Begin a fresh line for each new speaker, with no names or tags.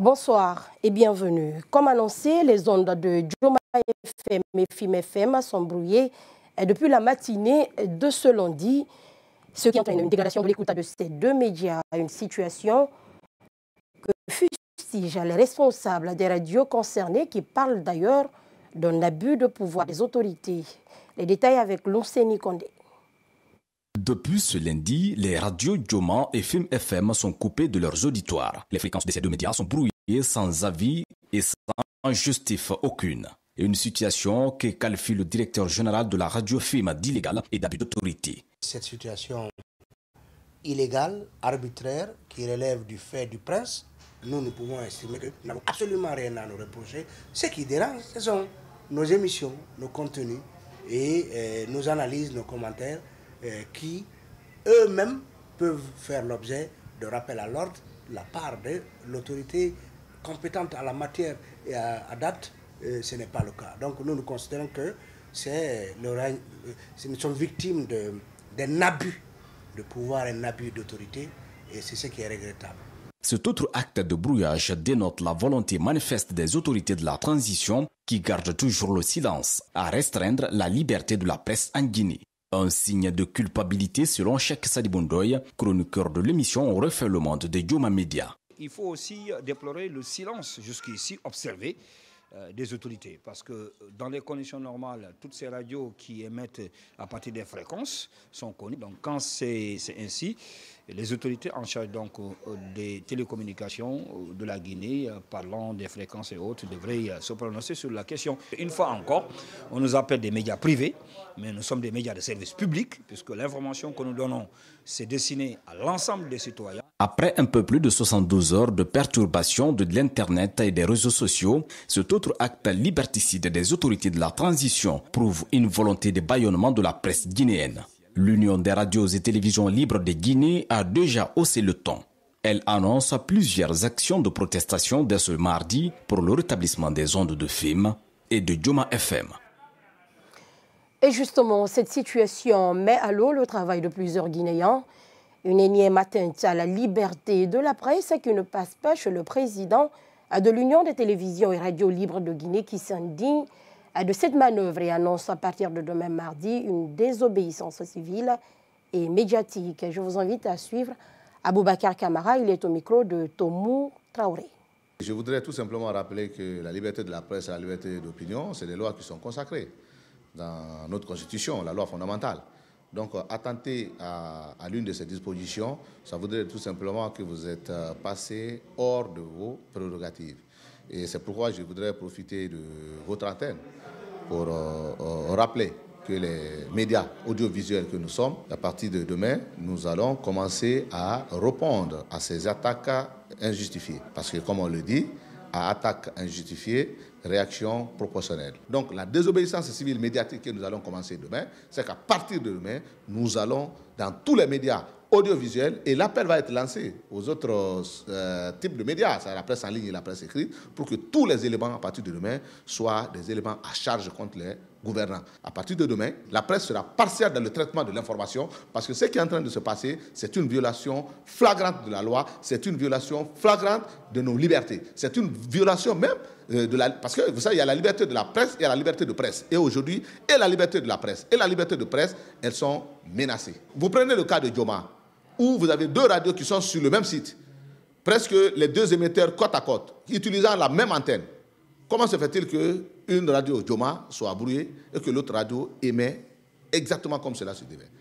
Bonsoir et bienvenue. Comme annoncé, les ondes de Joma FM et FM sont brouillées eh, depuis la matinée de ce lundi, ce qui entraîne une dégradation de l'écoute de ces deux médias, une situation que fustige les responsables des radios concernées qui parlent d'ailleurs d'un abus de pouvoir des autorités. Les détails avec l'Onseni Condé.
Depuis ce lundi, les radios Joma et Film FM sont coupées de leurs auditoires. Les fréquences de ces deux médias sont brouillées sans avis et sans injustif aucune. Une situation que qualifie le directeur général de la radio Fim d'illégale et d'abus d'autorité.
Cette situation illégale, arbitraire, qui relève du fait du prince, nous, ne pouvons estimer que nous n'avons absolument rien à nous reprocher. Ce qui dérange, ce sont nos émissions, nos contenus et euh, nos analyses, nos commentaires euh, qui eux-mêmes peuvent faire l'objet de rappel à l'ordre la part de l'autorité compétente à la matière et à, date, euh, ce n'est pas le cas. Donc nous, nous considérons que c'est nous euh, sommes victimes d'un abus de pouvoir, un abus d'autorité, et c'est ce qui est regrettable.
Cet autre acte de brouillage dénote la volonté manifeste des autorités de la transition qui gardent toujours le silence à restreindre la liberté de la presse en Guinée. Un signe de culpabilité selon Cheikh Sadibondoy, chroniqueur de l'émission au refait le monde des Dioma Media.
Il faut aussi déplorer le silence jusqu'ici observé euh, des autorités. Parce que euh, dans les conditions normales, toutes ces radios qui émettent à partir des fréquences sont connues. Donc quand c'est ainsi, les autorités en charge donc euh, des télécommunications de la Guinée, parlant des fréquences et autres, devraient se prononcer sur la question. Une fois encore, on nous appelle des médias privés, mais nous sommes des médias de service public, puisque l'information que nous donnons, c'est destinée à l'ensemble des citoyens.
Après un peu plus de 72 heures de perturbation de l'Internet et des réseaux sociaux, cet autre acte liberticide des autorités de la transition prouve une volonté de bâillonnement de la presse guinéenne. L'Union des radios et télévisions libres de Guinée a déjà haussé le ton. Elle annonce plusieurs actions de protestation dès ce mardi pour le rétablissement des ondes de FIM et de Joma FM.
Et justement, cette situation met à l'eau le travail de plusieurs Guinéens. Une énième atteinte à la liberté de la presse qui ne passe pas chez le président de l'Union des télévisions et radios libres de Guinée qui s'indigne de cette manœuvre et annonce à partir de demain mardi une désobéissance civile et médiatique. Je vous invite à suivre Aboubacar Kamara, il est au micro de Tomou Traoré.
Je voudrais tout simplement rappeler que la liberté de la presse et la liberté d'opinion, c'est des lois qui sont consacrées dans notre Constitution, la loi fondamentale. Donc, euh, attenter à, l'une de ces dispositions, ça voudrait tout simplement que vous êtes euh, passé hors de vos prérogatives. Et c'est pourquoi je voudrais profiter de votre antenne pour euh, rappeler que les médias audiovisuels que nous sommes, à partir de demain, nous allons commencer à répondre à ces attaques injustifiées. Parce que, comme on le dit, à attaques injustifiées, réaction proportionnelle. Donc la désobéissance civile médiatique que nous allons commencer demain, c'est qu'à partir de demain, nous allons dans tous les médias audiovisuels et l'appel va être lancé aux autres euh, types de médias, c'est la presse en ligne et la presse écrite, pour que tous les éléments à partir de demain soient des éléments à charge contre les gouvernants. À partir de demain, la presse sera partielle dans le traitement de l'information parce que ce qui est en train de se passer, c'est une violation flagrante de la loi, c'est une violation flagrante de nos libertés, c'est une violation même euh, de la, parce que vous savez, il y a la liberté de la presse et la liberté de presse. Et aujourd'hui, et la liberté de la presse et la liberté de presse, elles sont menacées. Vous prenez le cas de Dioma, où vous avez deux radios qui sont sur le même site, presque les deux émetteurs côte à côte, utilisant la même antenne. Comment se fait-il qu'une radio Joma soit brouillée et que l'autre radio émet exactement comme cela se devait